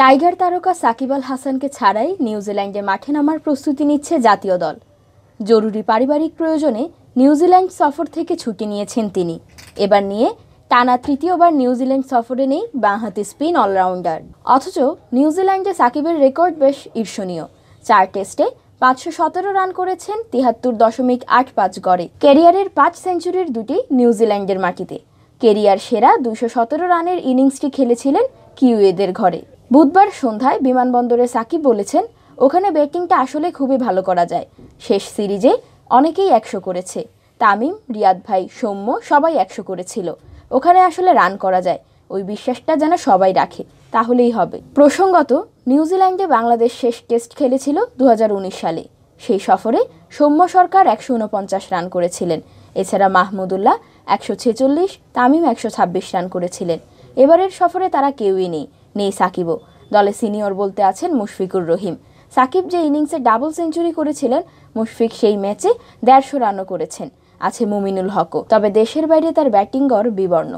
tiger তারকা সাকিব আল হাসানকে ছাড়াই নিউজিল্যান্ডে মাঠে নামার প্রস্তুতি নিচ্ছে জাতীয় দল জরুরি পারিবারিক প্রয়োজনে নিউজিল্যান্ড সফর থেকে ছুটি নিয়েছেন তিনি এবার নিয়ে টানা তৃতীয়বার নিউজিল্যান্ড সফরে নেই বাঁহাতি স্পিন অলরাউন্ডার অথচ নিউজিল্যান্ডে সাকিবের রেকর্ড বেশ ঈর্ষণীয় চার টেস্টে পাঁচশো সতেরো রান করেছেন তিহাত্তর দশমিক আট পাঁচ গড়ে ক্যারিয়ারের পাঁচ সেঞ্চুরির দুটি নিউজিল্যান্ডের মাটিতে কেরিয়ার সেরা দুশো সতেরো রানের ইনিংসটি খেলেছিলেন কিউএদের ঘরে বুধবার সন্ধ্যায় বিমানবন্দরে সাকিব বলেছেন ওখানে ব্যাটিংটা আসলে খুবই ভালো করা যায় শেষ সিরিজে অনেকেই একশো করেছে তামিম রিয়াদ ভাই সৌম্য সবাই একশো করেছিল ওখানে আসলে রান করা যায় ওই বিশ্বাসটা যেন সবাই রাখে তাহলেই হবে প্রসঙ্গত নিউজিল্যান্ডে বাংলাদেশ শেষ টেস্ট খেলেছিল দু সালে সেই সফরে সৌম্য সরকার একশো উনপঞ্চাশ রান করেছিলেন এছাড়া মাহমুদুল্লাহ একশো ছেচল্লিশ তামিম একশো ছাব্বিশ রান করেছিলেন এবারের সফরে তারা কেউই নেই নেই সাকিবও দলে সিনিয়র বলতে আছেন মুশফিকুর রহিম সাকিব যে ইনিংসে ডাবল সেঞ্চুরি করেছিলেন মুশফিক সেই ম্যাচে দেড়শো রানও করেছেন আছে মুমিনুল হকও তবে দেশের বাইরে তার ব্যাটিং গড় বিবর্ণ